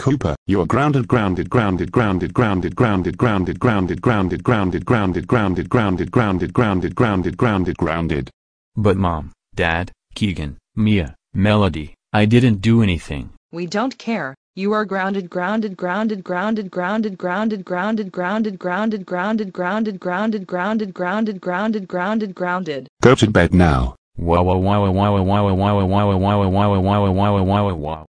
Cooper, you are grounded grounded grounded grounded grounded grounded grounded grounded grounded grounded grounded grounded grounded grounded grounded grounded grounded grounded. But mom, dad, Keegan, Mia, Melody, I didn't do anything. We don't care. You are grounded grounded grounded grounded grounded grounded grounded grounded grounded grounded grounded grounded grounded grounded grounded grounded grounded. Go to bed now. Wow wow wow wow wow wow wow wow wow wow wow wow wow wow wow